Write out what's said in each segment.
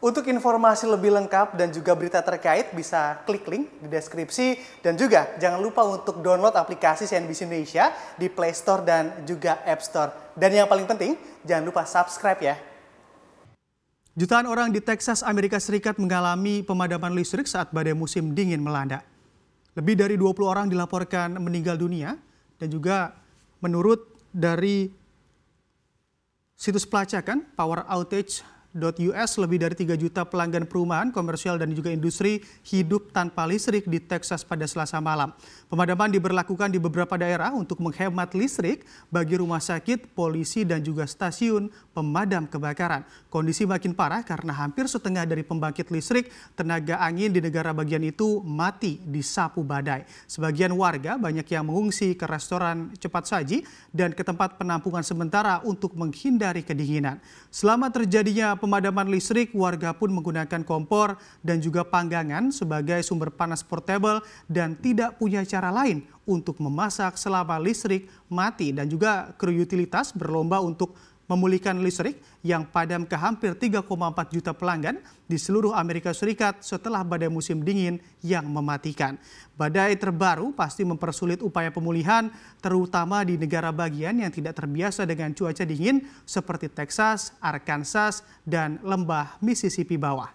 Untuk informasi lebih lengkap dan juga berita terkait bisa klik link di deskripsi dan juga jangan lupa untuk download aplikasi CNBC Indonesia di Play Store dan juga App Store. Dan yang paling penting, jangan lupa subscribe ya. Jutaan orang di Texas, Amerika Serikat mengalami pemadaman listrik saat badai musim dingin melanda. Lebih dari 20 orang dilaporkan meninggal dunia dan juga menurut dari situs pelacakan power outage .us lebih dari 3 juta pelanggan perumahan, komersial dan juga industri hidup tanpa listrik di Texas pada Selasa malam. Pemadaman diberlakukan di beberapa daerah untuk menghemat listrik bagi rumah sakit, polisi dan juga stasiun pemadam kebakaran. Kondisi makin parah karena hampir setengah dari pembangkit listrik tenaga angin di negara bagian itu mati di sapu badai. Sebagian warga banyak yang mengungsi ke restoran cepat saji dan ke tempat penampungan sementara untuk menghindari kedinginan. Selama terjadinya pemadaman listrik, warga pun menggunakan kompor dan juga panggangan sebagai sumber panas portable dan tidak punya cara lain untuk memasak selama listrik mati dan juga kru utilitas berlomba untuk memulihkan listrik yang padam ke hampir 3,4 juta pelanggan di seluruh Amerika Serikat setelah badai musim dingin yang mematikan. Badai terbaru pasti mempersulit upaya pemulihan, terutama di negara bagian yang tidak terbiasa dengan cuaca dingin seperti Texas, Arkansas, dan lembah Mississippi bawah.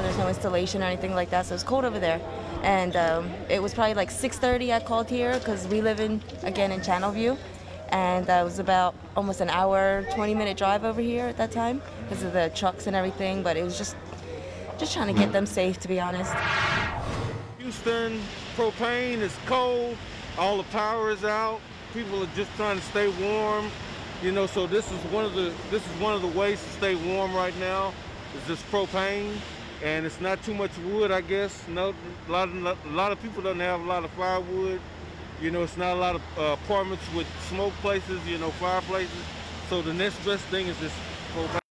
There's no installation or anything like that, so it's cold over there. and um, it was probably like 6.30 i called here because we live in again in channel view and uh, it was about almost an hour 20 minute drive over here at that time because of the trucks and everything but it was just just trying to get them safe to be honest houston propane is cold all the power is out people are just trying to stay warm you know so this is one of the this is one of the ways to stay warm right now is this propane and it's not too much wood, I guess. No, a lot of, a lot of people don't have a lot of firewood. You know, it's not a lot of uh, apartments with smoke places, you know, fireplaces. So the next best thing is just